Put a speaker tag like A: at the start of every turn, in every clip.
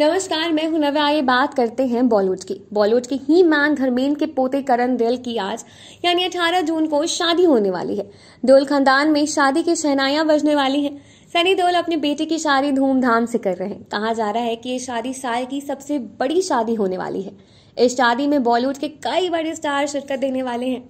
A: नमस्कार मैं हूं नव्या आइए बात करते हैं बॉलीवुड की बॉलीवुड के ही मैन धर्मेंद्र के पोते करण दिल की आज यानी 18 जून को शादी होने वाली है देओल खानदान में शादी की शहनाइयां बजने वाली हैं सनी देओल अपने बेटे की शादी धूमधाम से कर रहे हैं कहा जा रहा है कि ये शादी साल की सबसे बड़ी शादी होने वाली है इस शादी में बॉलीवुड के कई बड़े स्टार शिरकत देने वाले हैं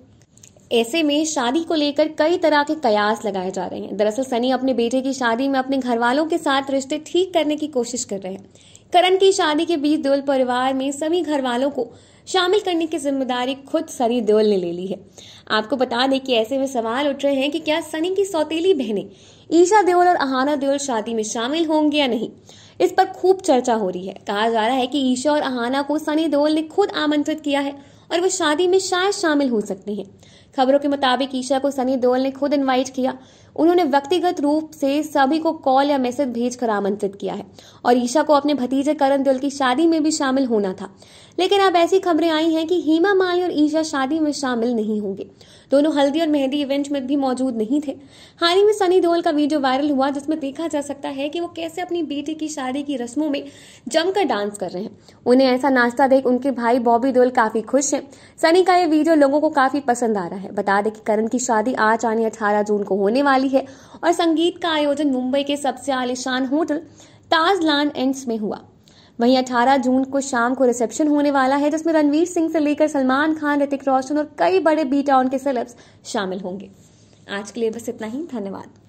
A: ऐसे में शादी को लेकर कई तरह के कयास लगाए जा रहे हैं दरअसल सनी अपने बेटे की शादी में अपने घर वालों के साथ रिश्ते ठीक करने की कोशिश कर रहे हैं करण की शादी के बीच देवल परिवार में सभी घर वालों को शामिल करने की जिम्मेदारी खुद सनी देओल ने ले ली है आपको बता दें कि ऐसे में सवाल उठ रहे हैं कि क्या सनी की सौतेली बहनें ईशा देओल और अहाना देवल शादी में शामिल होंगे या नहीं इस पर खूब चर्चा हो रही है कहा जा रहा है कि ईशा और अहाना को सनी देओल ने खुद आमंत्रित किया है और वो शादी में शायद शामिल हो सकते हैं खबरों के मुताबिक ईशा को सनी देओल ने खुद इनवाइट किया उन्होंने व्यक्तिगत रूप से सभी को कॉल या मैसेज भेज कर आमंत्रित किया है और ईशा को अपने भतीजे करण दिल की शादी में भी शामिल होना था लेकिन अब ऐसी खबरें आई हैं कि हेमा माली और ईशा शादी में शामिल नहीं होंगे दोनों हल्दी और मेहंदी इवेंट में भी मौजूद नहीं थे हाल ही में सनी देओल का वीडियो वायरल हुआ जिसमें देखा जा सकता है कि वो कैसे अपनी बेटी की शादी की रस्मों में जमकर डांस कर रहे हैं उन्हें ऐसा नाश्ता देख उनके भाई बॉबी देओल काफी खुश हैं सनी का ये वीडियो लोगों को काफी पसंद आ रहा है बता दें कि करण की शादी आज यानी अठारह जून को होने वाली वाली है और संगीत का आयोजन मुंबई के सबसे आलिशान होटल ताज लान एंड्स में हुआ वहीं 18 जून को शाम को रिसेप्शन होने वाला है जिसमें रणवीर सिंह से लेकर सलमान खान ऋतिक रोशन और कई बड़े बी टाउन के सेलेब्स शामिल होंगे आज के लिए बस इतना ही धन्यवाद